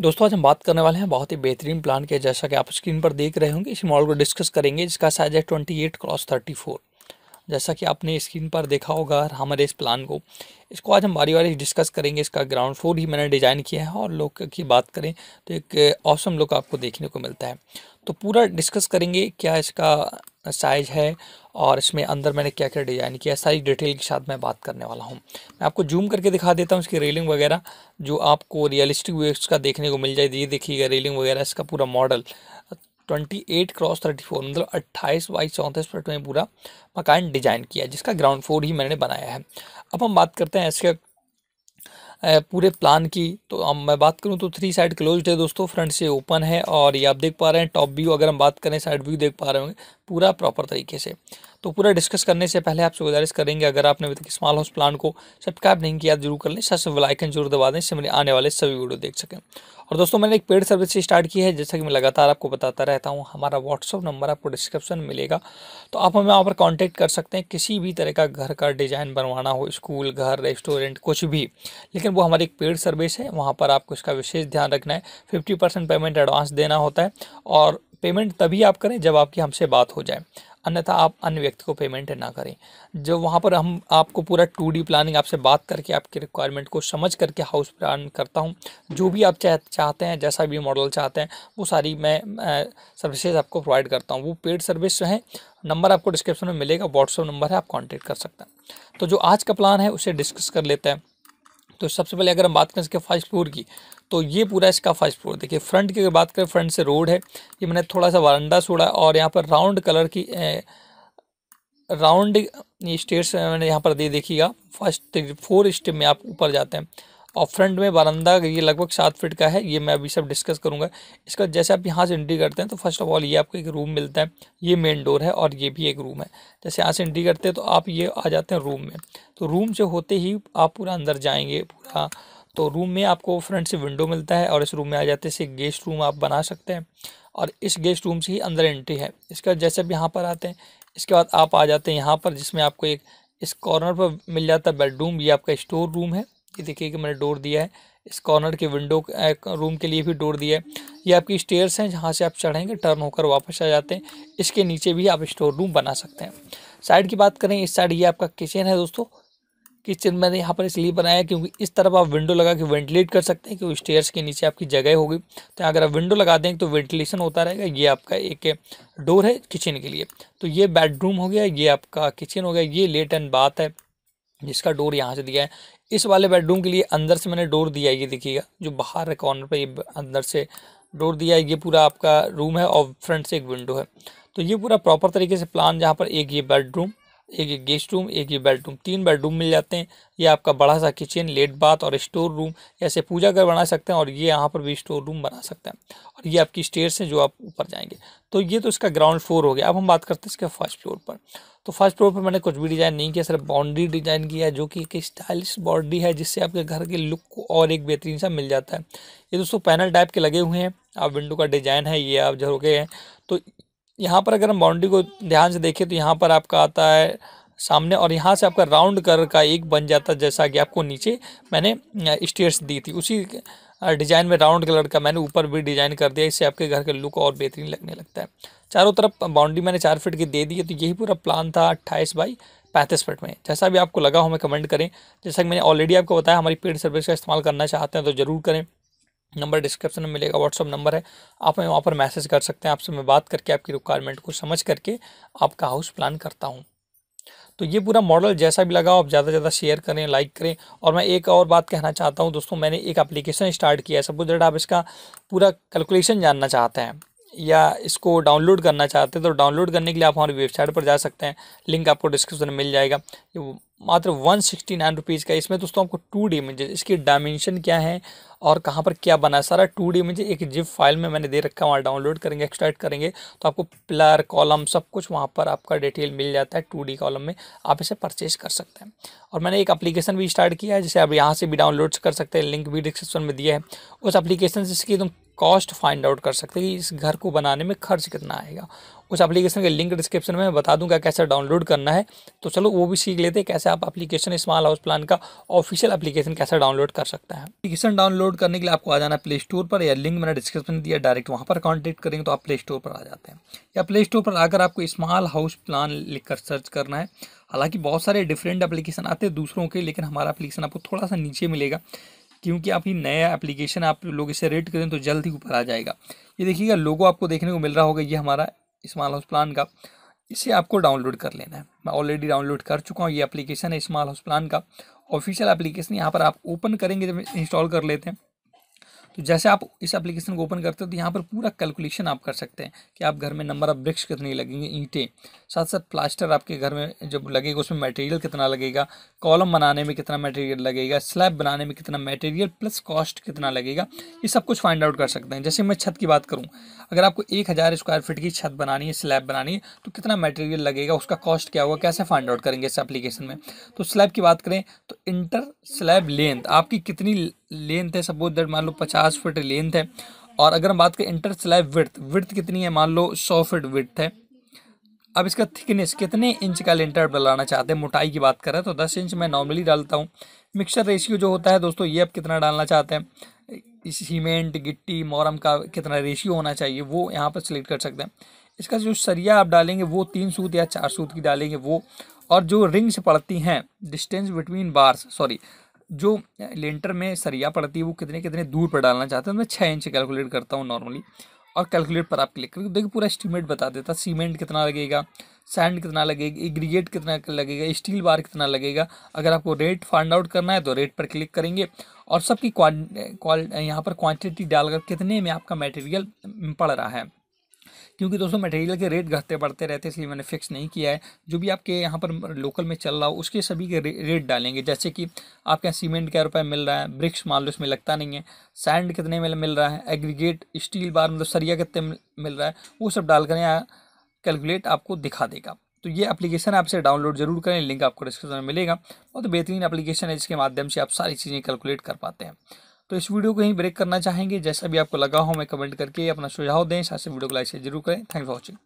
दोस्तों आज हम बात करने वाले हैं बहुत ही बेहतरीन प्लान के जैसा कि आप स्क्रीन पर देख रहे होंगे इस मॉडल को डिस्कस करेंगे जिसका साइज है twenty eight cross thirty four जैसा कि आपने स्क्रीन पर देखा होगा हमारे इस प्लान को इसको आज हम बारी बारी डिस्कस करेंगे इसका ग्राउंड फ्लोर ही मैंने डिज़ाइन किया है और लोग की बात करें तो एक औसम लुक आपको देखने को मिलता है तो पूरा डिस्कस करेंगे क्या इसका साइज है और इसमें अंदर मैंने क्या क्या डिज़ाइन किया सारी डिटेल के साथ मैं बात करने वाला हूँ मैं आपको जूम करके दिखा देता हूँ इसकी रेलिंग वगैरह जो आपको रियलिस्टिक वेक्स का देखने को मिल जाए ये देखिएगा रेलिंग वगैरह इसका पूरा model twenty eight cross thirty four मतलब अट्ठाईस बाई चौंतीस फिट में पूरा मकान डिज़ाइन किया जिसका ग्राउंड फ्लोर ही मैंने बनाया है अब हम बात करते हैं इसका पूरे प्लान की तो अब मैं बात करूँ तो थ्री साइड क्लोज है दोस्तों फ्रंट से ओपन है और ये आप देख पा रहे हैं टॉप व्यू अगर हम बात करें साइड व्यू देख पा रहे होंगे पूरा प्रॉपर तरीके से तो पूरा डिस्कस करने से पहले आपसे गुजारिश करेंगे अगर आपने अभी तक स्मॉल हाउस प्लान को सब्सक्राइब नहीं किया जरूर कर लें साथ वालाइकन जरूर दबा दें इससे मेरे आने वाले सभी वीडियो देख सकें और दोस्तों मैंने एक पेड सर्विस से स्टार्ट की है जैसा कि मैं लगातार आपको बताता रहता हूँ हमारा व्हाट्सअप नंबर आपको डिस्क्रिप्शन में मिलेगा तो आप हमें वहाँ पर कॉन्टैक्ट कर सकते हैं किसी भी तरह का घर का डिज़ाइन बनवाना हो स्कूल घर रेस्टोरेंट कुछ भी लेकिन वो हमारी एक पेड सर्विस है वहाँ पर आपको इसका विशेष ध्यान रखना है फिफ्टी पेमेंट एडवांस देना होता है और पेमेंट तभी आप करें जब आपकी हमसे बात हो जाए अन्यथा आप अन्य व्यक्ति को पेमेंट ना करें जो वहाँ पर हम आपको पूरा टू डी प्लानिंग आपसे बात करके आपके रिक्वायरमेंट को समझ करके हाउस प्लान करता हूँ जो भी आप चाह चाहते हैं जैसा भी मॉडल चाहते हैं वो सारी मैं सर्विसेज आपको प्रोवाइड करता हूँ वो पेड सर्विस है नंबर आपको डिस्क्रिप्शन में मिलेगा व्हाट्सअप नंबर है आप कॉन्टेक्ट कर सकते हैं तो जो आज का प्लान है उसे डिस्कस कर लेते हैं तो सबसे पहले अगर हम बात करें इसके फर्स्ट फ्लोर की तो ये पूरा इसका फर्स्ट फ्लोर देखिए फ्रंट की अगर बात करें फ्रंट से रोड है ये मैंने थोड़ा सा वारंडा छोड़ा और यहाँ पर राउंड कलर की राउंड स्टेट्स मैंने यहाँ पर दे देखिएगा फर्स्ट फोर स्टेप में आप ऊपर जाते हैं और फ्रंट में बरंदा ये लगभग सात फिट का है ये मैं अभी सब डिस्कस करूँगा इसका जैसे आप यहाँ से एंट्री करते हैं तो फर्स्ट ऑफ ऑल ये आपको एक रूम मिलता है ये मेन डोर है और ये भी एक रूम है जैसे यहाँ से एंट्री करते हैं तो आप ये आ जाते हैं रूम में तो रूम से होते ही आप पूरा अंदर जाएंगे पूरा तो रूम में आपको फ्रंट से विंडो मिलता है और इस रूम में आ जाते से गेस्ट रूम आप बना सकते हैं और इस गेस्ट रूम से ही अंदर एंट्री है इसका जैसे अब यहाँ पर आते हैं इसके बाद आप आ जाते हैं यहाँ पर जिसमें आपको एक इस कॉर्नर पर मिल जाता है बेडरूम ये आपका स्टोर रूम है ये देखिए कि मैंने डोर दिया है इस कॉर्नर के विंडो रूम के लिए भी डोर दिया है ये आपकी स्टेयर्स हैं जहाँ से आप चढ़ेंगे टर्न होकर वापस आ जाते हैं इसके नीचे भी आप स्टोर रूम बना सकते हैं साइड की बात करें इस साइड ये आपका किचन है दोस्तों किचन मैंने यहाँ पर इसलिए बनाया क्योंकि इस तरफ आप विंडो लगा के वेंटिलेट कर सकते हैं क्योंकि स्टेयर्स के नीचे आपकी जगह होगी तो अगर आप विंडो लगा देंगे तो वेंटिलेशन होता रहेगा ये आपका एक डोर है किचन के लिए तो ये बेडरूम हो गया ये आपका किचन हो गया ये लेट एंड बाथ है जिसका डोर यहाँ से दिया है इस वाले बेडरूम के लिए अंदर से मैंने डोर दिया है ये देखिएगा जो बाहर है कॉर्नर पर ये अंदर से डोर दिया है ये पूरा आपका रूम है और फ्रंट से एक विंडो है तो ये पूरा प्रॉपर तरीके से प्लान जहाँ पर एक ये बेडरूम एक ये गेस्ट रूम एक ये बेडरूम तीन बेडरूम मिल जाते हैं ये आपका बड़ा सा किचन लेट बाथ और स्टोर रूम ऐसे पूजा घर बना सकते हैं और ये यहाँ पर भी स्टोर रूम बना सकते हैं और ये आपकी स्टेयर से जो आप ऊपर जाएंगे तो ये तो इसका ग्राउंड फ्लोर हो गया अब हम बात करते हैं इसके फर्स्ट फ्लोर पर तो फर्स्ट फ्लोर पर मैंने कुछ भी डिज़ाइन नहीं किया सिर्फ बाउंड्री डिज़ाइन किया जो कि एक स्टाइलिश बाउंड्री है जिससे आपके घर के लुक को और एक बेहतरीन सा मिल जाता है ये दोस्तों पैनल टाइप के लगे हुए हैं आप विंडो का डिज़ाइन है ये आप झरोके हैं तो यहाँ पर अगर हम बाउंड्री को ध्यान से देखें तो यहाँ पर आपका आता है सामने और यहाँ से आपका राउंड कर का एक बन जाता जैसा कि आपको नीचे मैंने स्टेयर्स दी थी उसी डिज़ाइन में राउंड कलर का मैंने ऊपर भी डिज़ाइन कर दिया इससे आपके घर के लुक और बेहतरीन लगने लगता है चारों तरफ बाउंड्री मैंने चार फिट की दे दी है तो यही पूरा प्लान था अट्ठाईस बाई पैंतीस फिट में जैसा भी आपको लगा हो हमें कमेंट करें जैसा कि मैंने ऑलरेडी आपको बताया हमारी पेड सर्विस का इस्तेमाल करना चाहते हैं तो ज़रूर करें नंबर डिस्क्रिप्शन में मिलेगा व्हाट्सअप नंबर है आप हमें वहाँ पर मैसेज कर सकते हैं आपसे मैं बात करके आपकी रिक्वायरमेंट को समझ करके आपका हाउस प्लान करता हूँ तो ये पूरा मॉडल जैसा भी लगा आप ज़्यादा से ज़्यादा शेयर करें लाइक करें और मैं एक और बात कहना चाहता हूँ दोस्तों मैंने एक एप्लीकेशन स्टार्ट किया है सपोज आप इसका पूरा कैलकुलेशन जानना चाहते हैं या इसको डाउनलोड करना चाहते हैं तो डाउनलोड करने के लिए आप हमारी वेबसाइट पर जा सकते हैं लिंक आपको डिस्क्रिप्शन में मिल जाएगा मात्र वन सिक्सटी नाइन रुपीज़ का इसमें दोस्तों आपको टू डी इमेजेस इसकी डायमेंशन क्या है और कहाँ पर क्या बना है सारा टू डी इमेज एक जिप फाइल में मैंने दे रखा है वहाँ डाउनलोड करेंगे एक्सट्रैक्ट करेंगे तो आपको प्लर कॉलम सब कुछ वहाँ पर आपका डिटेल मिल जाता है टू डी कॉलम में आप इसे परचेज कर सकते हैं और मैंने एक अप्लीकेशन भी स्टार्ट किया है जिसे आप यहाँ से भी डाउनलोड कर सकते हैं लिंक भी डिस्क्रिप्शन में दिया है उस अप्लीकेशन से इसकी एकदम कॉस्ट फाइंड आउट कर सकते हैं कि इस घर को बनाने में खर्च कितना आएगा उस एप्लीकेशन का लिंक डिस्क्रिप्शन में बता दूंगा कैसे डाउनलोड करना है तो चलो वो भी सीख लेते हैं कैसे आप एप्लीकेशन स्मॉल हाउस प्लान का ऑफिशियल एप्लीकेशन कैसे डाउनलोड कर सकता है एप्लीकेशन डाउनलोड करने के लिए आपको आ जाना प्ले स्टोर पर या लिंक मैंने डिस्क्रिप्शन दिया डायरेक्ट वहाँ पर कॉन्टेक्ट करेंगे तो आप प्ले स्टोर पर आ जाते हैं या प्ले स्टोर पर आकर आपको स्मॉल हाउस प्लान लिखकर सर्च करना है हालांकि बहुत सारे डिफरेंट एप्लीकेशन आते हैं दूसरों के लेकिन हमारा एप्लीकेशन आपको थोड़ा सा नीचे मिलेगा क्योंकि आप ही नया एप्लीकेशन आप लोग इसे रेट करें तो जल्द ही ऊपर आ जाएगा ये देखिएगा लोगो आपको देखने को मिल रहा होगा ये हमारा स्मॉल हाउस प्लान का इसे आपको डाउनलोड कर लेना है मैं ऑलरेडी डाउनलोड कर चुका हूँ ये एप्लीकेशन है स्मॉल हाउस प्लान का ऑफिशियल एप्लीकेशन यहाँ पर आप ओपन करेंगे जब इंस्टॉल कर लेते हैं तो जैसे आप इस एप्लीकेशन को ओपन करते हो तो यहाँ पर पूरा कैलकुलेशन आप कर सकते हैं कि आप घर में नंबर ऑफ ब्रिक्स कितनी लगेंगे ईंटें साथ साथ प्लास्टर आपके घर में जब लगेगा उसमें मटेरियल कितना लगेगा कॉलम बनाने में कितना मटेरियल लगेगा स्लैब बनाने में कितना मटेरियल प्लस कॉस्ट कितना लगेगा ये सब कुछ फाइंड आउट कर सकते हैं जैसे मैं छत की बात करूँ अगर आपको एक हज़ार स्क्वायर फीट की छत बनानी है स्लैब बनानी है तो कितना मटेरियल लगेगा उसका कॉस्ट क्या होगा कैसे फाइंड आउट करेंगे इस एप्लीकेशन में तो स्लैब की बात करें तो इंटर स्लैब लेंथ आपकी कितनी लेंथ है सपोज दैट मान लो पचास फिट लेंथ है और अगर हम बात करें इंटरस्लैब विर्थ विर्थ कितनी है मान लो सौ फिट विर्थ है अब इसका थिकनेस कितने इंच का लेंटर डलाना चाहते हैं मोटाई की बात करें तो दस इंच मैं नॉर्मली डालता हूँ मिक्सचर रेशियो जो होता है दोस्तों ये आप कितना डालना चाहते हैं सीमेंट गिट्टी मोरम का कितना रेशियो होना चाहिए वो यहाँ पर सिलेक्ट कर सकते हैं इसका जो सरिया आप डालेंगे वो तीन सूत या चार सूत की डालेंगे वो और जो रिंग्स पड़ती हैं डिस्टेंस बिटवीन बार्स सॉरी जो लेंटर में सरिया पड़ती है वो कितने कितने दूर पर डालना चाहते हैं तो मैं छः इंच कैलकुलेट करता हूँ नॉर्मली और कैलकुलेट पर आप क्लिक करेंगे देखिए पूरा एस्टीमेट बता देता सीमेंट कितना लगेगा सैंड कितना लगेगा इग्रीगेट कितना लगेगा स्टील बार कितना लगेगा अगर आपको रेट फाइंड आउट करना है तो रेट पर क्लिक करेंगे और सबकी क्वाल यहाँ पर क्वांटिटी डालकर कितने में आपका मटेरियल पड़ रहा है क्योंकि दोस्तों मटेरियल के रेट घटते बढ़ते रहते हैं इसलिए मैंने फिक्स नहीं किया है जो भी आपके यहाँ पर लोकल में चल रहा हो उसके सभी के रेट डालेंगे जैसे कि आपके यहाँ सीमेंट क्या रुपये मिल रहा है ब्रिक्स मान लो इसमें लगता नहीं है सैंड कितने में मिल रहा है एग्रीगेट स्टील बार मतलब सरिया कितने मिल रहा है वो सब डालकर यहाँ कैलकुलेट आपको दिखा देगा तो ये एप्लीकेशन आपसे डाउनलोड जरूर करें लिंक आपको डिस्क्रिप्शन में मिलेगा बहुत तो बेहतरीन एप्लीकेशन है जिसके माध्यम से आप सारी चीज़ें कैलकुलेट कर पाते हैं तो इस वीडियो को यहीं ब्रेक करना चाहेंगे जैसा भी आपको लगा हो मैं कमेंट करके अपना सुझाव दें साथ से वीडियो को लाइक से जरूर करें थैंक फॉर वॉचिंग